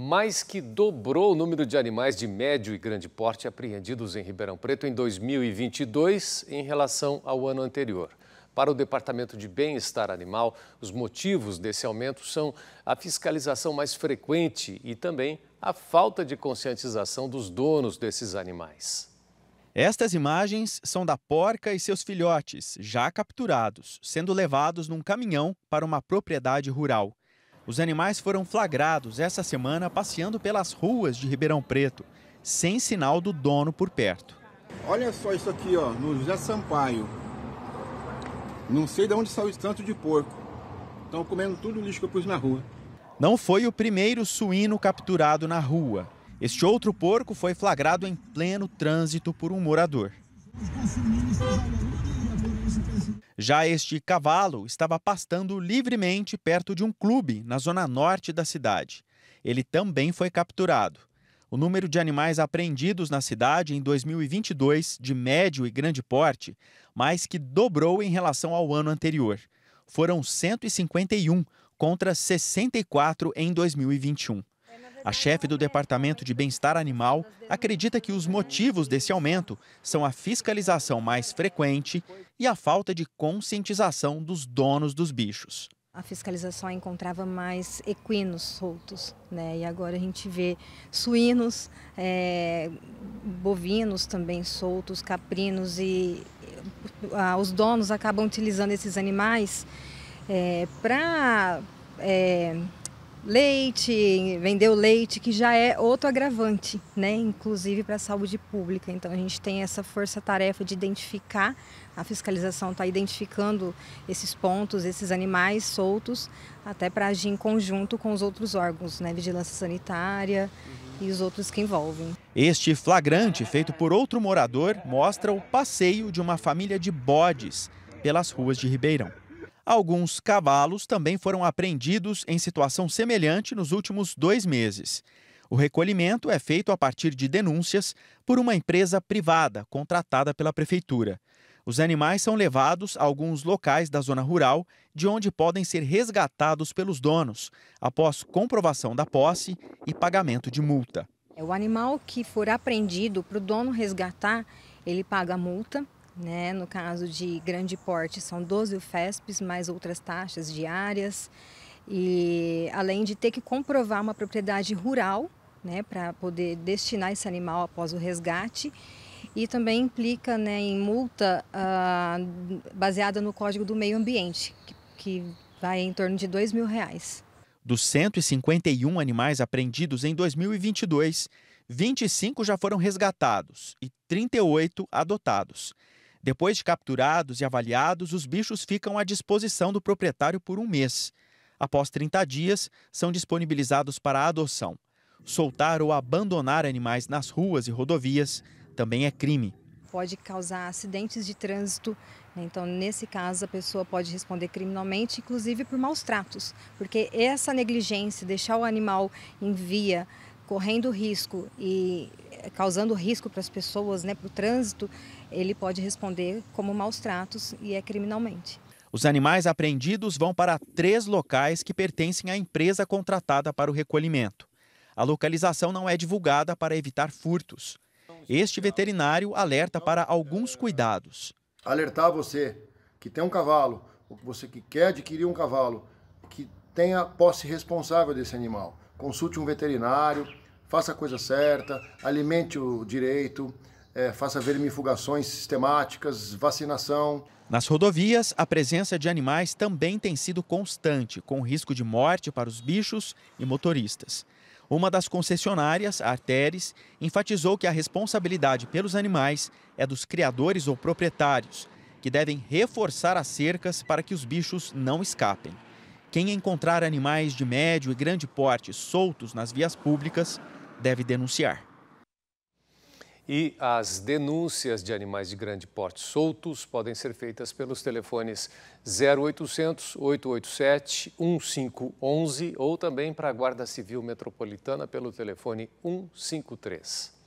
mais que dobrou o número de animais de médio e grande porte apreendidos em Ribeirão Preto em 2022 em relação ao ano anterior. Para o Departamento de Bem-Estar Animal, os motivos desse aumento são a fiscalização mais frequente e também a falta de conscientização dos donos desses animais. Estas imagens são da porca e seus filhotes, já capturados, sendo levados num caminhão para uma propriedade rural. Os animais foram flagrados essa semana passeando pelas ruas de Ribeirão Preto, sem sinal do dono por perto. Olha só isso aqui, ó, no José Sampaio. Não sei de onde saiu esse tanto de porco. Estão comendo tudo o lixo que eu pus na rua. Não foi o primeiro suíno capturado na rua. Este outro porco foi flagrado em pleno trânsito por um morador. Já este cavalo estava pastando livremente perto de um clube na zona norte da cidade. Ele também foi capturado. O número de animais apreendidos na cidade em 2022, de médio e grande porte, mais que dobrou em relação ao ano anterior. Foram 151 contra 64 em 2021. A chefe do Departamento de Bem-Estar Animal acredita que os motivos desse aumento são a fiscalização mais frequente e a falta de conscientização dos donos dos bichos. A fiscalização encontrava mais equinos soltos, né? E agora a gente vê suínos, é, bovinos também soltos, caprinos e ah, os donos acabam utilizando esses animais é, para é, leite, vendeu leite, que já é outro agravante, né? Inclusive para a saúde pública. Então a gente tem essa força-tarefa de identificar, a fiscalização está identificando esses pontos, esses animais soltos, até para agir em conjunto com os outros órgãos, né? Vigilância sanitária e os outros que envolvem. Este flagrante, feito por outro morador, mostra o passeio de uma família de bodes pelas ruas de Ribeirão. Alguns cavalos também foram apreendidos em situação semelhante nos últimos dois meses. O recolhimento é feito a partir de denúncias por uma empresa privada contratada pela prefeitura. Os animais são levados a alguns locais da zona rural, de onde podem ser resgatados pelos donos, após comprovação da posse e pagamento de multa. É o animal que for apreendido para o dono resgatar, ele paga multa né? No caso de grande porte, são 12 UFESPs, mais outras taxas diárias. E além de ter que comprovar uma propriedade rural, né, para poder destinar esse animal após o resgate. E também implica né, em multa uh, baseada no Código do Meio Ambiente, que, que vai em torno de dois 2 mil. Reais. Dos 151 animais apreendidos em 2022, 25 já foram resgatados e 38 adotados. Depois de capturados e avaliados, os bichos ficam à disposição do proprietário por um mês. Após 30 dias, são disponibilizados para adoção. Soltar ou abandonar animais nas ruas e rodovias também é crime. Pode causar acidentes de trânsito, né? então, nesse caso, a pessoa pode responder criminalmente, inclusive por maus tratos, porque essa negligência, deixar o animal em via, correndo risco e eh, causando risco para as pessoas, né, para o trânsito, ele pode responder como maus tratos e é criminalmente. Os animais apreendidos vão para três locais que pertencem à empresa contratada para o recolhimento. A localização não é divulgada para evitar furtos. Este veterinário alerta para alguns cuidados. Alertar você que tem um cavalo, ou você que quer adquirir um cavalo, que tenha posse responsável desse animal. Consulte um veterinário, faça a coisa certa, alimente o direito, é, faça vermifugações sistemáticas, vacinação. Nas rodovias, a presença de animais também tem sido constante, com risco de morte para os bichos e motoristas. Uma das concessionárias, a enfatizou que a responsabilidade pelos animais é dos criadores ou proprietários, que devem reforçar as cercas para que os bichos não escapem. Quem encontrar animais de médio e grande porte soltos nas vias públicas deve denunciar. E as denúncias de animais de grande porte soltos podem ser feitas pelos telefones 0800 887 1511 ou também para a Guarda Civil Metropolitana pelo telefone 153.